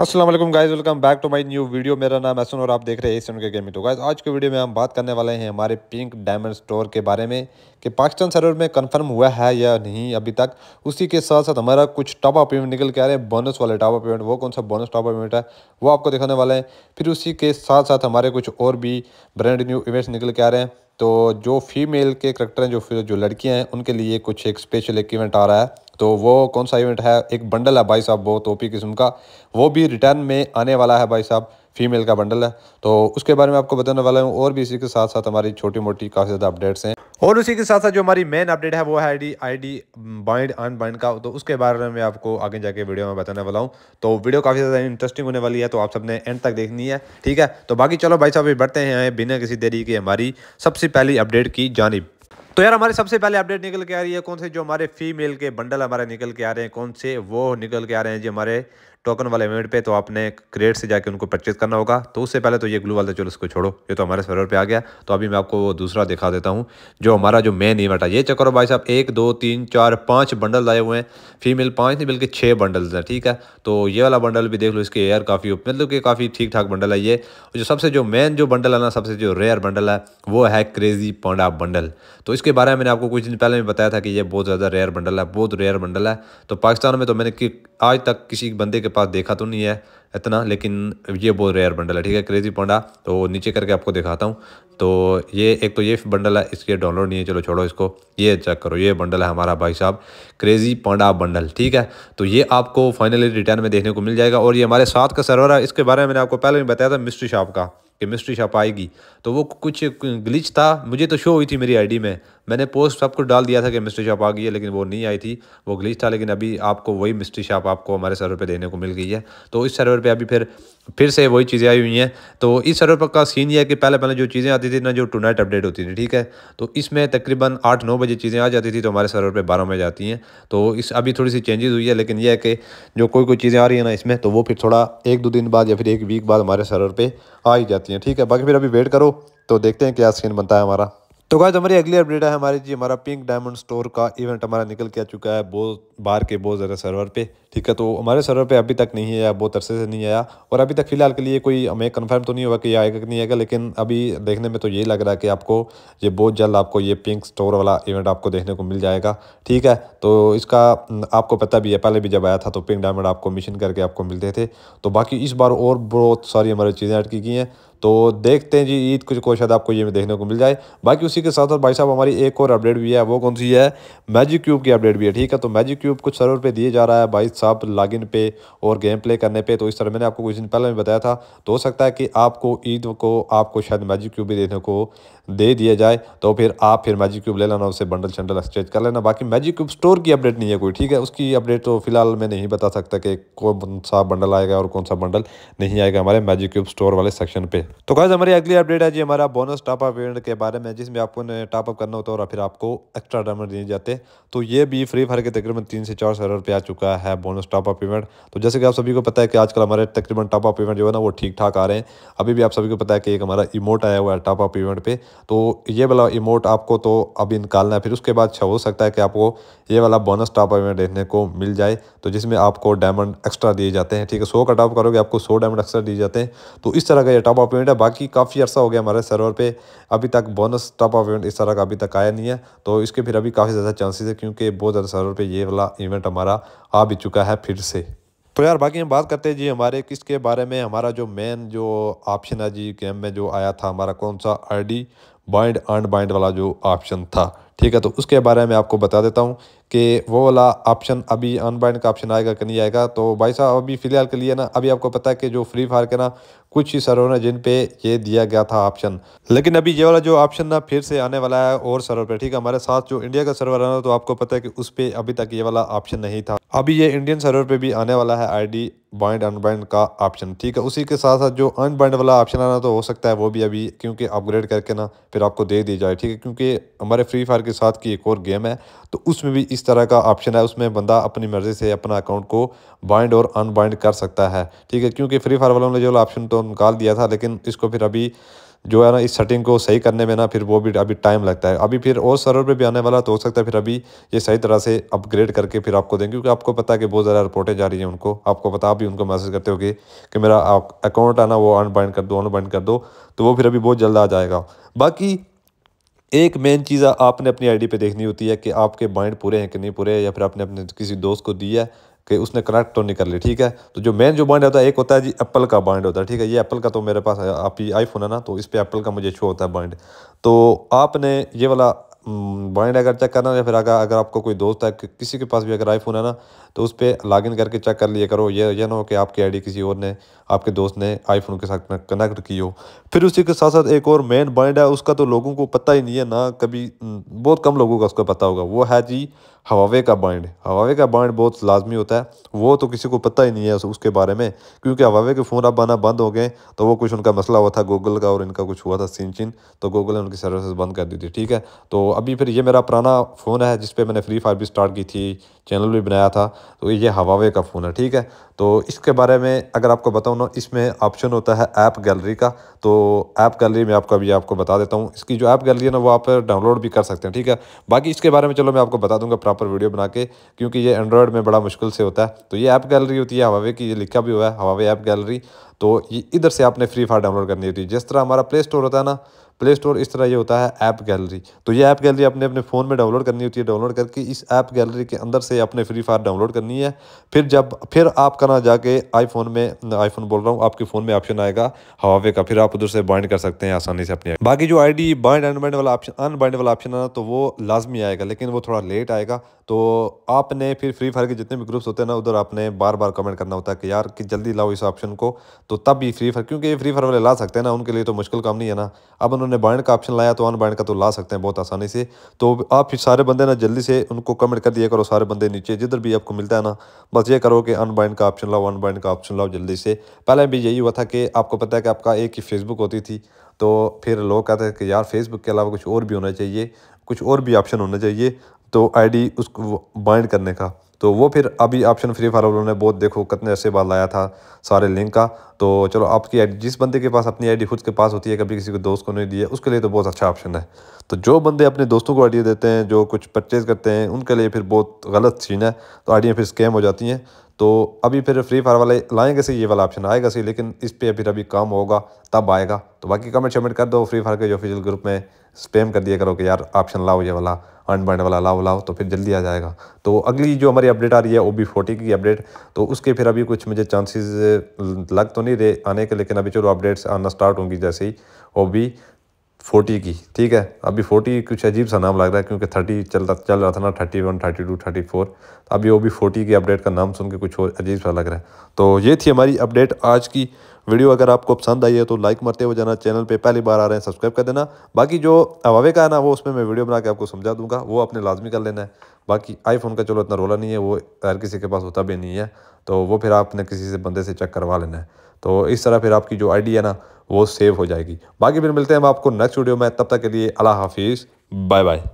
Aslam guys welcome back to my new video मेरा नाम एसन और आप देख रहे हैं एसन के गेमिंग तो गाइज आज के वीडियो में हम बात करने वाले हैं हमारे पिंक डायमंड स्टोर के बारे में कि पाकिस्तान सर्वर में कंफर्म हुआ है या नहीं अभी तक उसी के साथ साथ हमारा कुछ टॉप अप इवेंट निकल के आ रहे हैं बोनस वाले टॉप अप इवेंट वो कौन सा बोनस टॉप अप इवेंट है वो आपको दिखाने वाले हैं फिर उसी के साथ साथ हमारे कुछ और भी ब्रांड न्यू इवेंट्स निकल के आ रहे हैं तो जो फीमेल के करेक्टर हैं जो जो लड़कियां हैं उनके लिए कुछ एक स्पेशल एक इवेंट आ रहा है तो वो कौन सा इवेंट है एक बंडल है भाई साहब बहुत ओपी किस्म का वो भी रिटर्न में आने वाला है भाई साहब फीमेल का बंडल है तो उसके बारे में आपको बताने वाला हूँ और भी इसी के साथ साथ हमारी छोटी मोटी काफ़ी ज़्यादा अपडेट्स हैं और उसी के साथ साथ जो हमारी मेन अपडेट है वो है आईडी आईडी बाइंड अनबाइंड का तो उसके बारे में आपको आगे जाके वीडियो में बताने वाला हूँ तो वीडियो काफ़ी ज़्यादा इंटरेस्टिंग होने वाली है तो आप सबने एंड तक देखनी है ठीक है तो बाकी चलो भाई साहब अभी बढ़ते हैं बिना किसी देरी के हमारी सबसे पहली अपडेट की जानब तो यार हमारे सबसे पहले अपडेट निकल के आ रही है कौन से जो हमारे फीमेल के बंडल हमारे निकल के आ रहे हैं कौन से वो निकल के आ रहे हैं जो हमारे टोकन वाले इवेंट पे तो आपने क्रेट से जाके उनको परचेज करना होगा तो उससे पहले तो ये ग्लू वाला चलो इसको छोड़ो ये तो हमारे सर्वर पे आ गया तो अभी मैं आपको वो दूसरा दिखा देता हूँ जो हमारा जो मेन इवेंट है ये चेक करो भाई साहब एक दो तीन चार पाँच बंडल आए हुए हैं फीमेल पाँच नहीं बल्कि छः बंडल हैं ठीक है तो ये वाला बंडल भी देख लो इसके एयर काफ़ी मतलब कि काफ़ी ठीक ठाक बंडल है ये जो सबसे जो मेन जो बंडल है ना सबसे जो रेयर बंडल है वो है क्रेजी पांडा बंडल तो इसके बारे में मैंने आपको कुछ दिन पहले भी बताया था कि ये बहुत ज़्यादा रेयर बंडल है बहुत रेयर बंडल है तो पाकिस्तान में तो मैंने आज तक किसी बंदे के पास देखा तो नहीं है इतना लेकिन ये बहुत रेयर बंडल है ठीक है क्रेजी पोंडा तो नीचे करके आपको दिखाता हूँ तो ये एक तो ये बंडल है इसके डाउनलोड नहीं है चलो छोड़ो इसको ये चेक करो ये बंडल है हमारा भाई साहब क्रेजी पोंडा बंडल ठीक है तो ये आपको फाइनली रिटर्न में देखने को मिल जाएगा और ये हमारे साथ का सर्वर है इसके बारे में मैंने आपको पहले भी बताया था मिस्ट्री शॉप का कि मिस्ट्री शॉप आएगी तो वो कुछ ग्लिच था मुझे तो शो हुई थी मेरी आईडी में मैंने पोस्ट आपको डाल दिया था कि मिस्ट्री शॉप आ गई है लेकिन वो नहीं आई थी वो ग्लीच था लेकिन अभी आपको वही मिस्ट्री शॉप आपको हमारे सर्वर पे देने को मिल गई है तो इस सर्वर पे अभी फिर फिर से वही चीज़ें आई हुई हैं तो इस सर्वर पर का सीन ये है कि पहले पहले जो चीज़ें आती थी ना जो टू नाइट अपडेट होती थी ठीक है तो इसमें तकरीबन आठ नौ बजे चीज़ें आ जाती थी तो हमारे सर्वर पर बारह बजे आती हैं तो इस अभी थोड़ी सी चेंजेज हुई है लेकिन यह है कि जो कोई कोई चीज़ें आ रही है ना इसमें तो वो फिर थोड़ा एक दो दिन बाद या फिर एक वीक बाद हमारे सर्वर पर आ ही जाती हैं ठीक है बाकी फिर अभी वेट करो तो देखते हैं क्या सीन बनता है हमारा तो गाय हमारी अगली अपडेट है हमारे जी हमारा पिंक डायमंड स्टोर का इवेंट हमारा निकल के आ चुका है बहुत बाहर के बहुत ज़्यादा सर्वर पे ठीक है तो हमारे सर्वर पे अभी तक नहीं आया बहुत अरसे से नहीं आया और अभी तक फ़िलहाल के लिए कोई हमें कंफर्म तो नहीं हुआ कि आएगा कि नहीं आएगा लेकिन अभी देखने में तो यही लग रहा है कि आपको ये बहुत जल्द आपको ये पिंक स्टोर वाला इवेंट आपको देखने को मिल जाएगा ठीक है तो इसका आपको पता भी है पहले भी जब आया था तो पिंक डायमंड आपको मिशन करके आपको मिलते थे तो बाकी इस बार और बहुत सारी हमारी चीज़ें ऐड की गई हैं तो देखते हैं जी ईद कुछ को शायद आपको ये देखने को मिल जाए बाकी उसी के साथ साथ भाई साहब हमारी एक और अपडेट भी है वो कौन सी है मैजिक क्यूब की अपडेट भी है ठीक है तो मैजिक क्यूब कुछ सर्वर पे दिए जा रहा है भाई साहब लॉगिन पे और गेम प्ले करने पे तो इस तरह मैंने आपको कुछ दिन पहले भी बताया था तो हो सकता है कि आपको ईद को आपको शायद मैजिक क्यूब भी देखने को दे दिया जाए तो फिर आप फिर मैजिक क्यूब ले लेना उससे बंडल शंडल एक्सचेंज कर लेना बाकी मैजिक क्यूब स्टोर की अपडेट नहीं है कोई ठीक है उसकी अपडेट तो फिलहाल मैं नहीं बता सकता कि कौन सा बंडल आएगा और कौन सा बंडल नहीं आएगा हमारे मैजिक क्यूब स्टोर वाले सेक्शन पे तो कैसे हमारी अगली अपडेट है जी हमारा बोनस टॉप अप इवेंट के बारे में जिसमें आपको टॉपअप करना होता है और फिर आपको एक्स्ट्रा डायमंड दिए जाते तो ये भी फ्री फायर के तकरीबन तीन से चार सौ पे आ चुका है बोनस टॉपअप इवेंट तो जैसे कि आप सभी को पता है कि आजकल हमारे तकरीबन टॉपअप इवेंट जो है ना वो ठीक ठाक आ रहे हैं अभी भी आप सभी को पता है कि एक हमारा इमोट आया हुआ है टॉपअप इवेंट पे तो ये वाला इमोट आपको तो अभी निकालना है फिर उसके बाद अच्छा हो सकता है कि आपको ये वाला बोनस टॉप इवेंट देखने को मिल जाए तो जिसमें आपको डायमंड एक्स्ट्रा दिए जाते हैं ठीक है सौ का टॉप करोगे आपको सौ डायमंड एक्स्ट्रा दिए जाते हैं तो इस तरह का ये टॉप ऑफ इवेंट है बाकी काफ़ी अर्सा हो गया हमारे सर्वर पर अभी तक बोनस टॉप ऑफ इवेंट इस तरह का अभी तक आया नहीं है तो इसके फिर अभी काफ़ी ज़्यादा चांसेस है क्योंकि बहुत ज़्यादा सर्वर पर ये वाला इवेंट हमारा आ भी चुका है फिर से तो यार बाकी हम बात करते हैं जी हमारे किसके बारे में हमारा जो मेन जो ऑप्शन है जी गेम में जो आया था हमारा कौन सा आईडी डी बाइंड अनबाइंड वाला जो ऑप्शन था ठीक है तो उसके बारे में आपको बता देता हूँ कि वो वाला ऑप्शन अभी अनबाइंड का ऑप्शन आएगा कि नहीं आएगा तो भाई साहब अभी फ़िलहाल के लिए ना अभी आपको पता है कि जो फ्री फायर के ना कुछ ही सर्वर है जिन पे ये दिया गया था ऑप्शन लेकिन अभी ये वाला जो ऑप्शन ना फिर से आने वाला है और सर्वर पे ठीक है हमारे साथ जो इंडिया का सर्वर है ना तो आपको पता है कि उस पर अभी तक ये वाला ऑप्शन नहीं था अभी ये इंडियन सर्वर पर भी आने वाला है आई बाइंड अनबाइंड का ऑप्शन ठीक है उसी के साथ साथ जो अनबाइंड वाला ऑप्शन आना तो हो सकता है वो भी अभी क्योंकि अपग्रेड करके ना फिर आपको दे दी जाए ठीक है क्योंकि हमारे फ्री फायर के साथ की एक और गेम है तो उसमें भी इस तरह का ऑप्शन है उसमें बंदा अपनी मर्ज़ी से अपना अकाउंट को बाइंड और अनबाइंड कर सकता है ठीक है क्योंकि फ्री फायर वालों ने जो ऑप्शन तो निकाल दिया था लेकिन इसको फिर अभी जो है ना इस सेटिंग को सही करने में ना फिर वो भी अभी टाइम लगता है अभी फिर और सर्वर पे भी आने वाला तो हो सकता है फिर अभी ये सही तरह से अपग्रेड करके फिर आपको देंगे क्योंकि आपको पता है कि बहुत ज़्यादा रिपोर्टें जा रही हैं उनको आपको पता आप भी उनको मैसेज करते हो कि मेरा अकाउंट आना वो अनबाइंड कर दो अनबाइंड कर दो तो वो फिर अभी बहुत जल्द आ जाएगा बाकी एक मेन चीज़ आपने अपनी आईडी पे देखनी होती है कि आपके बाइंड पूरे हैं कि नहीं पूरे हैं या फिर आपने अपने किसी दोस्त को दिया है कि उसने कनेक्ट तो नहीं कर ली ठीक है तो जो मेन जो बाइंड होता है एक होता है जी एप्पल का बाइंड होता है ठीक है ये एप्पल का तो मेरे पास आपकी आईफोन है ना तो इस पर एप्पल का मुझे शो होता है बाइंड तो आपने ये वाला बाइंड हम्म, अगर चेक करना या फिर अगर अगर आपको कोई दोस्त है कि किसी के पास भी अगर आईफोन है ना तो उस पर लॉग इन करके चेक कर लिया करो ये ये ना हो कि आपकी आईडी किसी और ने आपके दोस्त ने आईफोन के साथ कनेक्ट की हो फिर उसी के साथ साथ एक और मेन पॉइंट है उसका तो लोगों को पता ही नहीं है ना कभी बहुत कम लोगों का उसका पता होगा वो है जी हवावे का बाइंड हवावे का बाइंड बहुत लाजमी होता है वो तो किसी को पता ही नहीं है उसके बारे में क्योंकि हवावे के फ़ोन अब आना बंद हो गए तो वो कुछ उनका मसला हुआ था गूगल का और इनका कुछ हुआ था सीन चिन तो गूगल ने उनकी सर्विसेज बंद कर दी थी ठीक है तो अभी फिर ये मेरा पुराना फ़ोन है जिस पर मैंने फ्री फायर भी स्टार्ट की थी चैनल भी बनाया था तो ये हवावे का फ़ोन है ठीक है तो इसके बारे में अगर आपको बताऊँ ना इसमें ऑप्शन होता है ऐप गैलरी का तो ऐप गैलरी में आपको अभी आपको बता देता हूँ इसकी जो ऐप गैलरी है ना वो आप डाउनलोड भी कर सकते हैं ठीक है बाकी इसके बारे में चलो मैं आपको बता दूंगा प्रॉपर वीडियो बना के क्योंकि ये एंड्रॉयड में बड़ा मुश्किल से होता है तो ये ऐप गैलरी होती है हवावे की ये लिखा भी हुआ है हवावे ऐप गैलरी तो ये इधर से आपने फ्री फायर डाउनलोड करनी होती है तो जिस तरह हमारा प्ले स्टोर होता है ना प्ले स्टोर इस तरह ये होता है ऐप गैलरी तो ये ऐप गैलरी अपने अपने फ़ोन में डाउनलोड करनी होती है डाउनलोड करके इस ऐप गैलरी के अंदर से अपने फ्री फायर डाउनलोड करनी है फिर जब फिर आपका तरह जाके आईफोन में आईफोन बोल रहा हूँ आपके फ़ोन में ऑप्शन आएगा हवावे का फिर आप उधर से बाइंड कर सकते हैं आसानी से अपने बाकी जो आई डी बाइंड अनबाइंड वाला ऑप्शन अनबाइंड वाला ऑप्शन है तो वो लाजमी आएगा लेकिन वो थोड़ा लेट आएगा तो आपने फिर फ्री फायर के जितने भी ग्रुप्स होते हैं ना उधर आपने बार बार कमेंट करना होता है कि यार कि जल्दी लाओ इस ऑप्शन को तो तब भी फ्री फायर क्योंकि ये फ्री फायर वाले ला सकते हैं ना उनके लिए तो मुश्किल काम नहीं है ना अब उन्होंने बाइंड का ऑप्शन लाया तो अनबाइंड का तो ला सकते हैं बहुत आसानी से तो आप फिर सारे बंदे ना जल्दी से उनको कमेंट कर दिया करो सारे बंदे नीचे जिधर भी आपको मिलता है ना बस ये करो कि अनबाइंड का ऑप्शन लाओ वन पॉइंट का ऑप्शन लाओ जल्दी से पहले भी यही हुआ था कि आपको पता है कि आपका एक ही फेसबुक होती थी तो फिर लोग कहते हैं कि यार फेसबुक के अलावा कुछ और भी होना चाहिए कुछ और भी ऑप्शन होना चाहिए तो आईडी उसको बाइंड करने का तो वो फिर अभी ऑप्शन फ्री फायर वालों ने बहुत देखो कितने ऐसे बार लाया था सारे लिंक का तो चलो आपकी आईडी जिस बंदे के पास अपनी आईडी खुद के पास होती है कभी किसी को दोस्त को नहीं दी है उसके लिए तो बहुत अच्छा ऑप्शन है तो जो बंदे अपने दोस्तों को आइडिया देते हैं जो कुछ परचेज़ करते हैं उनके लिए फिर बहुत गलत सीन है तो आइडियाँ फिर स्कैम हो जाती हैं तो अभी फिर फ्री फायर वाले लाएंगे सही ये वाला ऑप्शन आएगा सही लेकिन इस पर फिर अभी काम होगा तब आएगा तो बाकी कमेंट शमेंट कर दो फ्री फायर के ऑफिशियल ग्रुप में स्पेम कर दिया करो कि यार ऑप्शन लाओ ये वाला हॉर्न पॉइंट वाला लाओ लाओ तो फिर जल्दी आ जाएगा तो अगली जो हमारी अपडेट आ रही है ओ बी फोर्टी की अपडेट तो उसके फिर अभी कुछ मुझे चांसेस लग तो नहीं रहे आने के लेकिन अभी चलो अपडेट्स आना स्टार्ट होंगी जैसे ही ओ बी फोर्टी की ठीक है अभी फोर्टी कुछ अजीब सा नाम लग रहा है क्योंकि थर्टी चल चल रहा था ना thirty one thirty two thirty four तो अभी वो भी फोर्टी की अपडेट का नाम सुन के कुछ और अजीब सा लग रहा है तो ये थी हमारी अपडेट आज की वीडियो अगर आपको पसंद आई है तो लाइक मरते हुए जाना चैनल पे पहली बार आ रहे हैं सब्सक्राइब कर देना बाकी जो हवावे का है ना वो उसमें मैं वीडियो बना के आपको समझा दूंगा वो अपने लाजमी कर लेना है बाकी आईफोन का चलो इतना रोला नहीं है वो हर किसी के पास होता भी नहीं है तो वो फिर आपने किसी से बंदे से चेक करवा लेना है तो इस तरह फिर आपकी जो आईडी है ना वो सेव हो जाएगी बाकी फिर मिलते हैं हम आपको नेक्स्ट वीडियो में तब तक के लिए अल्लाह हाफिज़ बाय बाय